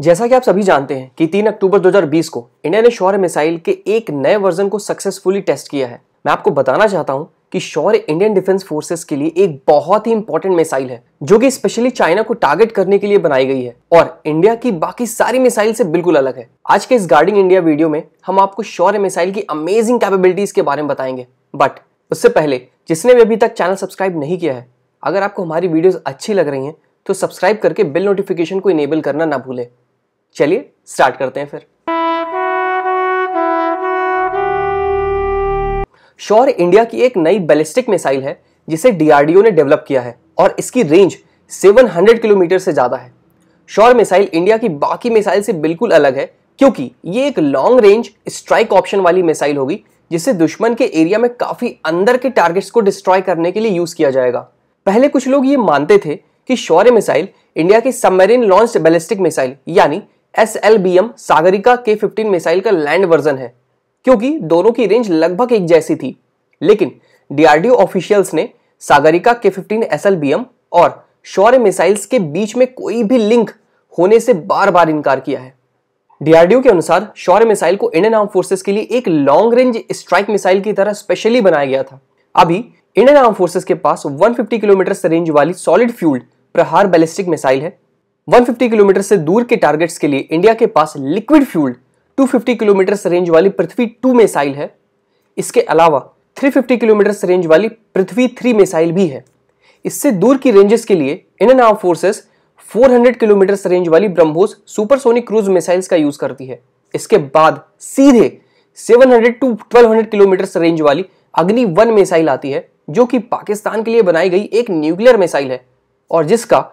जैसा कि आप सभी जानते हैं कि 3 अक्टूबर 2020 को इंडिया ने शौर्य मिसाइल के एक नए वर्जन को सक्सेसफुली टेस्ट किया है मैं आपको बताना चाहता हूं कि शौर्य इंडियन डिफेंस फोर्सेस के लिए एक बहुत ही इंपॉर्टेंट मिसाइल है जो कि स्पेशली चाइना को टारगेट करने के लिए बनाई गई है और इंडिया की बाकी सारी मिसाइल से बिल्कुल अलग है आज के इस गार्डिंग इंडिया वीडियो में हम आपको शौर्य मिसाइल की अमेजिंग कैपेबिलिटीज के बारे में बताएंगे बट उससे पहले जिसने भी अभी तक चैनल सब्सक्राइब नहीं किया है अगर आपको हमारी वीडियोज अच्छी लग रही है तो सब्सक्राइब करके बिल नोटिफिकेशन को इनेबल करना ना भूलें चलिए स्टार्ट करते हैं फिर शौर इंडिया की एक नई बैलिस्टिक मिसाइल है जिसे डीआरडीओ ने डेवलप किया है और इसकी रेंज 700 किलोमीटर से ज़्यादा है शौर मिसाइल इंडिया की बाकी मिसाइल से बिल्कुल अलग है क्योंकि ये एक लॉन्ग रेंज स्ट्राइक ऑप्शन वाली मिसाइल होगी जिसे दुश्मन के एरिया में काफ़ी अंदर के टारगेट्स को डिस्ट्रॉय करने के लिए यूज़ किया जाएगा पहले कुछ लोग ये मानते थे कि शौर्य मिसाइल इंडिया की सबमरीन लॉन्च बैलिस्टिक मिसाइल यानी एस सागरिका के फिफ्टीन मिसाइल का लैंड वर्जन है क्योंकि दोनों की रेंज लगभग एक जैसी थी लेकिन डीआरडीओ ऑफिशियल्स ने सागरिका के फिफ्टीन एस और शौर्य मिसाइल्स के बीच में कोई भी लिंक होने से बार बार इनकार किया है डीआरडीओ के अनुसार शौर्य मिसाइल को इंडियन आर्म फोर्सेस के लिए एक लॉन्ग रेंज स्ट्राइक मिसाइल की तरह स्पेशली बनाया गया था अभी इंडियन आर्म फोर्सेस के पास 150 किलोमीटर से रेंज वाली solid fuelled Prahaar ballistic missile है 150 किलोमीटर से दूर के टारगेट्स के लिए इंडिया के पास लिक्विड फ्यूल्ड 250 किलोमीटर से रेंज वाली पृथ्वी टू मिसाइल है इसके अलावा 350 किलोमीटर से रेंज वाली पृथ्वी थ्री मिसाइल भी है इससे दूर की रेंजेस के लिए Indian arm forces four kilometre से रेंज वाली ब्रह्मोस सुपरसोनिक क्रूज मिसाइल्स का यूज करती है इसके बाद सीधे सेवन टू ट्वेल्व किलोमीटर से रेंज वाली अग्नि वन मिसाइल आती है जो कि पाकिस्तान के लिए बनाई गई एक न्यूक्लियर मिसाइल है और जिसका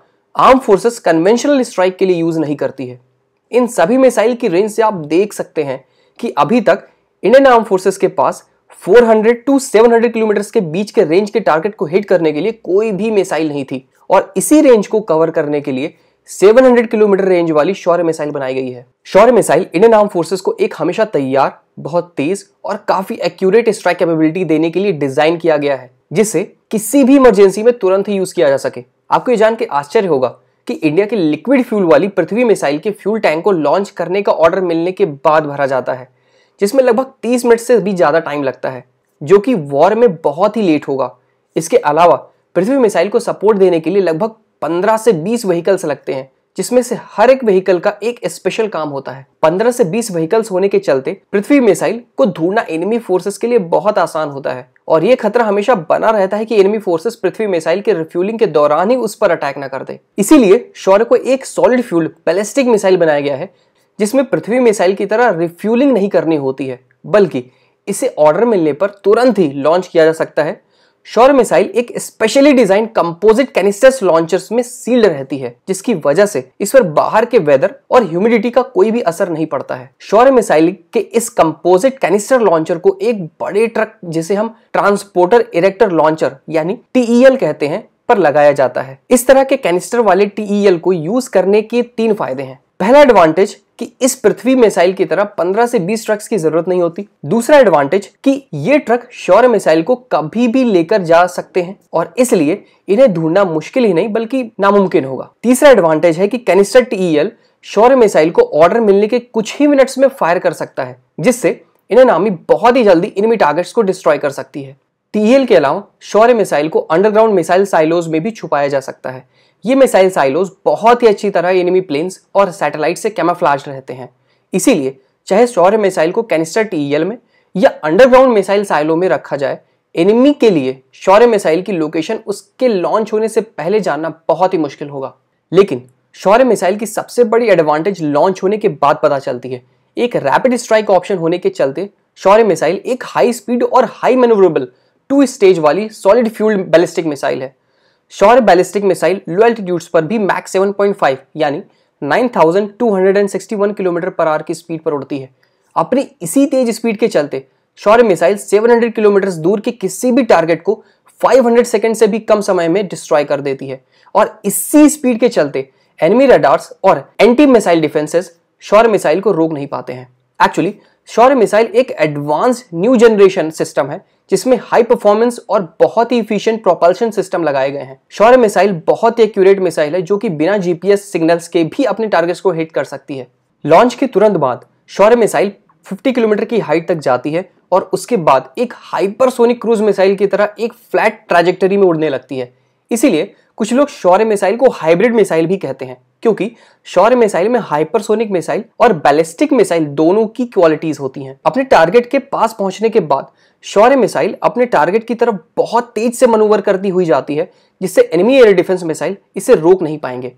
आर्म फोर्सेस कन्वेंशनल स्ट्राइक के लिए यूज नहीं करती है इन सभी मिसाइल की रेंज से आप देख सकते हैं कि अभी तक इंडियन आर्म फोर्सेस के पास 400 टू 700 किलोमीटर के बीच के रेंज के टारगेट को हिट करने के लिए कोई भी मिसाइल नहीं थी और इसी रेंज को कवर करने के लिए 700 किलोमीटर रेंज वाली शौर्य मिसाइल बनाई गई है Shaurya missile Indian arm forces को एक हमेशा तैयार बहुत तेज और काफी एक्यूरेट स्ट्राइक कैपेबिलिटी देने के लिए डिजाइन किया गया है जिसे किसी भी इमरजेंसी में तुरंत ही यूज किया जा सके आपको ये जान के आश्चर्य होगा कि इंडिया के लिक्विड फ्यूल वाली पृथ्वी मिसाइल के फ्यूल टैंक को लॉन्च करने का ऑर्डर मिलने के बाद भरा जाता है जिसमें लगभग 30 मिनट से भी ज़्यादा टाइम लगता है जो कि वॉर में बहुत ही लेट होगा इसके अलावा पृथ्वी मिसाइल को सपोर्ट देने के लिए लगभग 15 से 20 व्हीकल्स लगते हैं जिसमें से हर एक व्हीकल का एक स्पेशल काम होता है 15 से 20 व्हीकल्स होने के चलते पृथ्वी मिसाइल को ढूंढना एनिमी फोर्सेस के लिए बहुत आसान होता है और ये खतरा हमेशा बना रहता है कि एनिमी फोर्सेस पृथ्वी मिसाइल के रिफ्यूलिंग के दौरान ही उस पर अटैक न कर दे इसीलिए शौर्य को एक सॉलिड फ्यूल बैलिस्टिक मिसाइल बनाया गया है जिसमें पृथ्वी मिसाइल की तरह रिफ्यूलिंग नहीं करनी होती है बल्कि इसे ऑर्डर मिलने पर तुरंत ही लॉन्च किया जा सकता है शौर्य मिसाइल एक specially design composite canisters launchers में सील्ड रहती है जिसकी वजह से इस पर बाहर के वेदर और ह्यूमिडिटी का कोई भी असर नहीं पड़ता है शौर्य मिसाइल के इस कंपोजिट कैनिस्टर लॉन्चर को एक बड़े ट्रक जिसे हम ट्रांसपोर्टर इरेक्टर लॉन्चर यानी टीईएल e कहते हैं पर लगाया जाता है इस तरह के कैनिस्टर वाले टीईएल e को यूज करने के तीन फायदे हैं पहला एडवांटेज कि इस पृथ्वी मिसाइल की तरह 15 से 20 ट्रक्स की जरूरत नहीं होती दूसरा एडवांटेज कि ये ट्रक शौर्य मिसाइल को कभी भी लेकर जा सकते हैं और इसलिए इन्हें ढूंढना मुश्किल ही नहीं बल्कि नामुमकिन होगा तीसरा एडवांटेज है कि कैनिस्टर टीईएल शौर्य मिसाइल को ऑर्डर मिलने के कुछ ही मिनट्स में फायर कर सकता है जिससे इन्हें नामी बहुत ही जल्दी इनमी टारगेट्स को डिस्ट्रॉय कर सकती है टीएल e के अलावा शौर्य मिसाइल को अंडरग्राउंड मिसाइल साइलोज में भी छुपाया जा सकता है ये मिसाइल साइलोज बहुत ही अच्छी तरह एनिमी प्लेन्स और सैटेलाइट से कैमाफ्लाज रहते हैं इसीलिए चाहे सौर्य मिसाइल को कैनिस्टर टीईएल e में या अंडरग्राउंड मिसाइल साइलो में रखा जाए एनिमी के लिए शौर्य मिसाइल की लोकेशन उसके लॉन्च होने से पहले जानना बहुत ही मुश्किल होगा लेकिन शौर्य मिसाइल की सबसे बड़ी एडवांटेज लॉन्च होने के बाद पता चलती है एक रैपिड स्ट्राइक ऑप्शन होने के चलते शौर्य मिसाइल एक हाई स्पीड और हाई मेनोवरेबल टू स्टेज वाली सॉलिड फ्यूल्ड बैलिस्टिक मिसाइल है Shaurya ballistic missile low altitudes पर भी मैक 7.5 यानी 9,261 किलोमीटर पर आर की स्पीड पर उड़ती है अपनी इसी तेज स्पीड के चलते शौर्य मिसाइल 700 किलोमीटर दूर के किसी भी टारगेट को 500 सेकंड से भी कम समय में डिस्ट्रॉय कर देती है और इसी स्पीड के चलते एनिमी रेडार्स और anti missile defences Shaurya missile को रोक नहीं पाते हैं एक्चुअली शौर्य मिसाइल एक एडवांस न्यू जनरेशन सिस्टम है जिसमें हाई परफॉर्मेंस और बहुत ही इफिशियंट प्रोपल्शन सिस्टम लगाए गए हैं शौर्य मिसाइल बहुत ही एक्यूरेट मिसाइल है जो कि बिना जीपीएस सिग्नल्स के भी अपने टारगेट्स को हिट कर सकती है लॉन्च के तुरंत बाद शौर्य मिसाइल 50 किलोमीटर की हाइट तक जाती है और उसके बाद एक हाइपरसोनिक क्रूज मिसाइल की तरह एक फ्लैट ट्रैजेक्टरी में उड़ने लगती है इसीलिए कुछ लोग शौर्य मिसाइल को हाइब्रिड मिसाइल भी कहते हैं क्योंकि शौर्य मिसाइल में हाइपरसोनिक मिसाइल और बैलिस्टिक मिसाइल दोनों की क्वालिटीज होती हैं अपने टारगेट के पास पहुंचने के बाद शौर्य मिसाइल अपने टारगेट की तरफ बहुत तेज से मनूवर करती हुई जाती है जिससे एनिमी एयर डिफेंस मिसाइल इसे रोक नहीं पाएंगे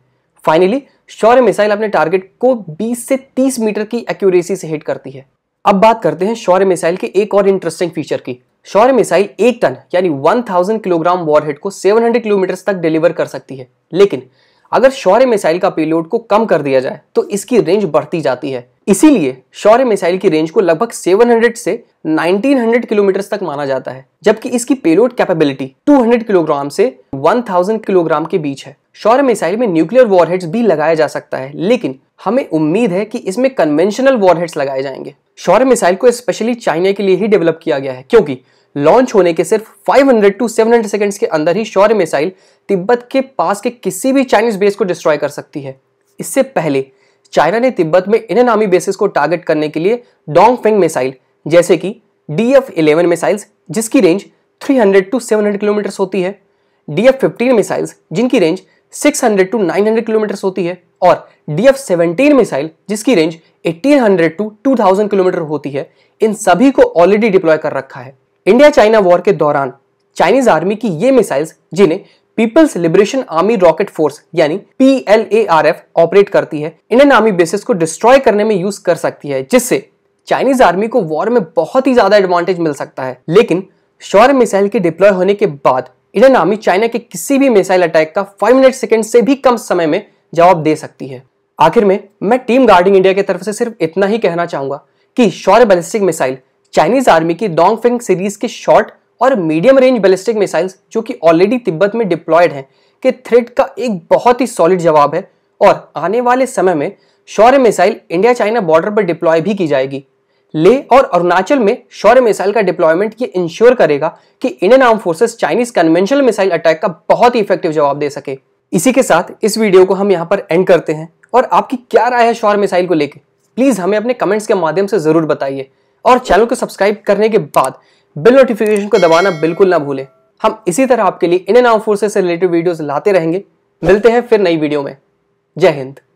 फाइनली शौर्य मिसाइल अपने टारगेट को 20 से 30 मीटर की एक्यूरेसी से हिट करती है अब बात करते हैं शौर्य मिसाइल के एक और इंटरेस्टिंग फीचर की शौर्य मिसाइल एक टन यानी 1000 किलोग्राम वॉरहेड को 700 किलोमीटर तक डिलीवर कर सकती है लेकिन अगर शौर्य मिसाइल का पेलोड को कम कर दिया जाए तो इसकी रेंज बढ़ती जाती है इसीलिए शौर्य मिसाइल की रेंज को लगभग 700 से 1900 किलोमीटर तक माना जाता है जबकि इसकी पेलोड कैपेबिलिटी 200 किलोग्राम से 1000 किलोग्राम के बीच है शौर्य मिसाइल में न्यूक्लियर वॉरहेड्स भी लगाया जा सकता है लेकिन हमें उम्मीद है कि इसमें कन्वेंशनल वॉरहेड्स लगाए जाएंगे शौर्य मिसाइल को स्पेशली चाइना के लिए ही डेवलप किया गया है क्योंकि लॉन्च होने के सिर्फ 500 टू 700 सेकंड्स के अंदर ही शौर्य मिसाइल तिब्बत के पास के किसी भी चाइनीज बेस को डिस्ट्रॉय कर सकती है इससे पहले चाइना ने तिब्बत में इन नामी बेसिस को टारगेट करने के लिए डोंगफेंग मिसाइल जैसे कि डी एफ इलेवन मिसाइल्स जिसकी रेंज 300 टू 700 किलोमीटर होती है डी एफ फिफ्टीन मिसाइल्स जिनकी रेंज 600 टू 900 किलोमीटर होती है और डी एफ सेवनटीन मिसाइल जिसकी रेंज 1800 टू 2000 किलोमीटर होती है इन सभी को ऑलरेडी डिप्लॉय कर रखा है इंडिया चाइना वॉर के दौरान चाइनीज आर्मी की ये मिसाइल्स जिन्हें People's Liberation Army Rocket Force यानी पी ऑपरेट करती है इंडियन आर्मी बेसिस को डिस्ट्रॉय करने में यूज कर सकती है जिससे चाइनीज आर्मी को वॉर में बहुत ही ज्यादा एडवांटेज मिल सकता है लेकिन शौर्य मिसाइल के डिप्लॉय होने के बाद इंडियन आर्मी चाइना के किसी भी मिसाइल अटैक का फाइव मिनट सेकेंड से भी कम समय में जवाब दे सकती है आखिर में मैं टीम गार्डिंग इंडिया की तरफ से सिर्फ इतना ही कहना चाहूंगा कि Shaurya ballistic missile Chinese army की डोंगफेंग सीरीज के शॉर्ट और मीडियम रेंज बैलिस्टिक मिसाइल्स जो कि ऑलरेडी तिब्बत में डिप्लॉयड हैं के थ्रेट का एक बहुत ही सॉलिड जवाब है और आने वाले समय में Shaurya missile India China border पर डिप्लॉय भी की जाएगी ले और अरुणाचल में शौर्य मिसाइल का डिप्लॉयमेंट ये इंश्योर करेगा कि Indian arm forces Chinese conventional missile attack का बहुत ही इफेक्टिव जवाब दे सके इसी के साथ इस वीडियो को हम यहाँ पर एंड करते हैं और आपकी क्या राय है शौर्य मिसाइल को लेकर प्लीज हमें अपने कमेंट्स के माध्यम से जरूर बताइए और चैनल को सब्सक्राइब करने के बाद बिल नोटिफिकेशन को दबाना बिल्कुल ना भूलें हम इसी तरह आपके लिए इंडियन आर्म फोर्सेज से रिलेटेड वीडियोज लाते रहेंगे मिलते हैं फिर नई वीडियो में जय हिंद